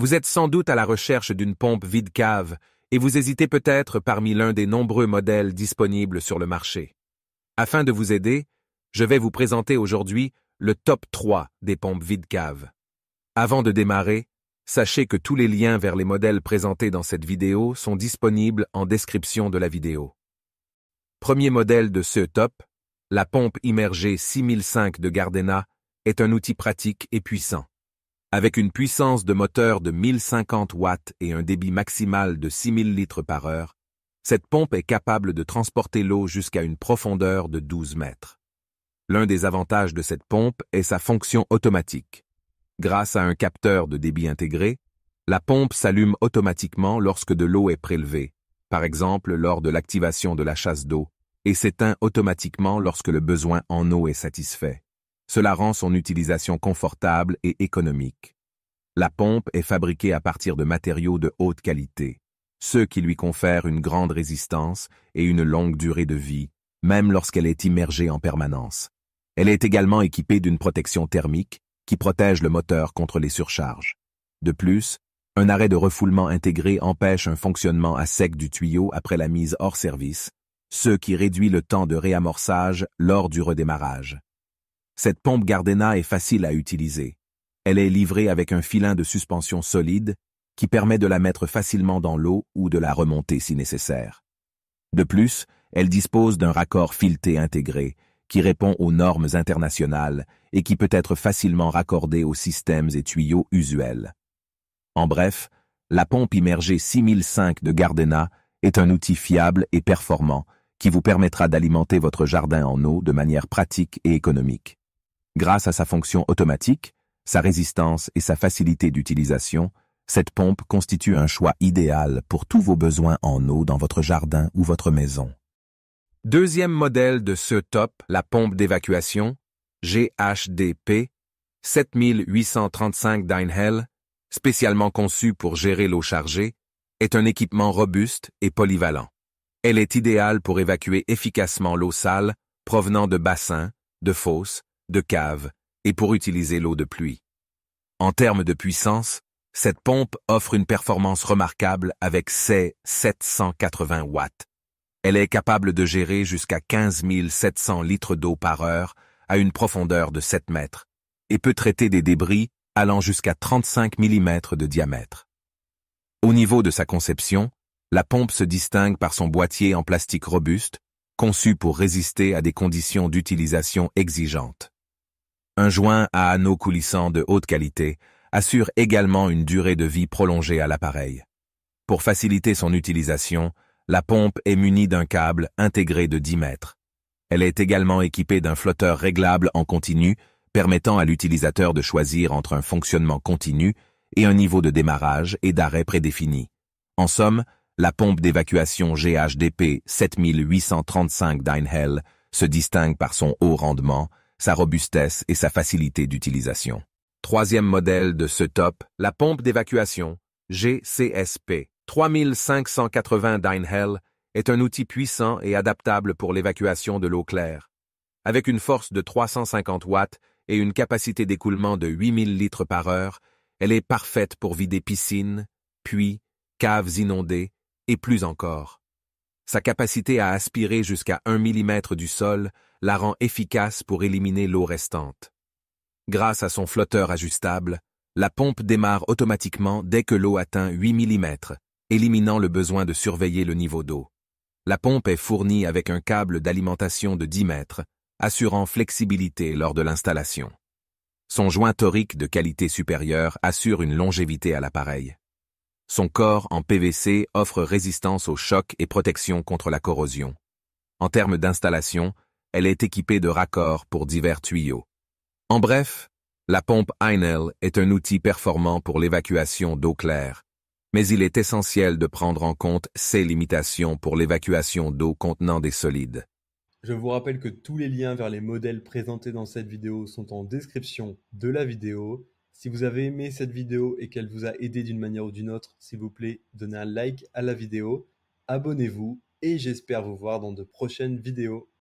Vous êtes sans doute à la recherche d'une pompe vide-cave et vous hésitez peut-être parmi l'un des nombreux modèles disponibles sur le marché. Afin de vous aider, je vais vous présenter aujourd'hui le top 3 des pompes vide-cave. Avant de démarrer, sachez que tous les liens vers les modèles présentés dans cette vidéo sont disponibles en description de la vidéo. Premier modèle de ce top, la pompe immergée 6005 de Gardena est un outil pratique et puissant. Avec une puissance de moteur de 1050 watts et un débit maximal de 6000 litres par heure, cette pompe est capable de transporter l'eau jusqu'à une profondeur de 12 mètres. L'un des avantages de cette pompe est sa fonction automatique. Grâce à un capteur de débit intégré, la pompe s'allume automatiquement lorsque de l'eau est prélevée, par exemple lors de l'activation de la chasse d'eau, et s'éteint automatiquement lorsque le besoin en eau est satisfait. Cela rend son utilisation confortable et économique. La pompe est fabriquée à partir de matériaux de haute qualité, ce qui lui confèrent une grande résistance et une longue durée de vie, même lorsqu'elle est immergée en permanence. Elle est également équipée d'une protection thermique qui protège le moteur contre les surcharges. De plus, un arrêt de refoulement intégré empêche un fonctionnement à sec du tuyau après la mise hors service, ce qui réduit le temps de réamorçage lors du redémarrage. Cette pompe Gardena est facile à utiliser. Elle est livrée avec un filin de suspension solide qui permet de la mettre facilement dans l'eau ou de la remonter si nécessaire. De plus, elle dispose d'un raccord fileté intégré qui répond aux normes internationales et qui peut être facilement raccordé aux systèmes et tuyaux usuels. En bref, la pompe immergée 6005 de Gardena est un outil fiable et performant qui vous permettra d'alimenter votre jardin en eau de manière pratique et économique. Grâce à sa fonction automatique, sa résistance et sa facilité d'utilisation, cette pompe constitue un choix idéal pour tous vos besoins en eau dans votre jardin ou votre maison. Deuxième modèle de ce top, la pompe d'évacuation, GHDP 7835 Dynhell, spécialement conçue pour gérer l'eau chargée, est un équipement robuste et polyvalent. Elle est idéale pour évacuer efficacement l'eau sale provenant de bassins, de fosses, de cave et pour utiliser l'eau de pluie. En termes de puissance, cette pompe offre une performance remarquable avec ses 780 watts. Elle est capable de gérer jusqu'à 15 700 litres d'eau par heure à une profondeur de 7 mètres et peut traiter des débris allant jusqu'à 35 mm de diamètre. Au niveau de sa conception, la pompe se distingue par son boîtier en plastique robuste, conçu pour résister à des conditions d'utilisation exigeantes. Un joint à anneaux coulissants de haute qualité assure également une durée de vie prolongée à l'appareil. Pour faciliter son utilisation, la pompe est munie d'un câble intégré de 10 mètres. Elle est également équipée d'un flotteur réglable en continu, permettant à l'utilisateur de choisir entre un fonctionnement continu et un niveau de démarrage et d'arrêt prédéfini. En somme, la pompe d'évacuation GHDP 7835 d'Einhell se distingue par son haut rendement, sa robustesse et sa facilité d'utilisation. Troisième modèle de ce top, la pompe d'évacuation, GCSP 3580 Dynhell, est un outil puissant et adaptable pour l'évacuation de l'eau claire. Avec une force de 350 watts et une capacité d'écoulement de 8000 litres par heure, elle est parfaite pour vider piscines, puits, caves inondées et plus encore. Sa capacité à aspirer jusqu'à 1 mm du sol la rend efficace pour éliminer l'eau restante. Grâce à son flotteur ajustable, la pompe démarre automatiquement dès que l'eau atteint 8 mm, éliminant le besoin de surveiller le niveau d'eau. La pompe est fournie avec un câble d'alimentation de 10 mètres, assurant flexibilité lors de l'installation. Son joint torique de qualité supérieure assure une longévité à l'appareil. Son corps en PVC offre résistance aux chocs et protection contre la corrosion. En termes d'installation, elle est équipée de raccords pour divers tuyaux. En bref, la pompe Einel est un outil performant pour l'évacuation d'eau claire, mais il est essentiel de prendre en compte ses limitations pour l'évacuation d'eau contenant des solides. Je vous rappelle que tous les liens vers les modèles présentés dans cette vidéo sont en description de la vidéo si vous avez aimé cette vidéo et qu'elle vous a aidé d'une manière ou d'une autre, s'il vous plaît, donnez un like à la vidéo, abonnez-vous et j'espère vous voir dans de prochaines vidéos.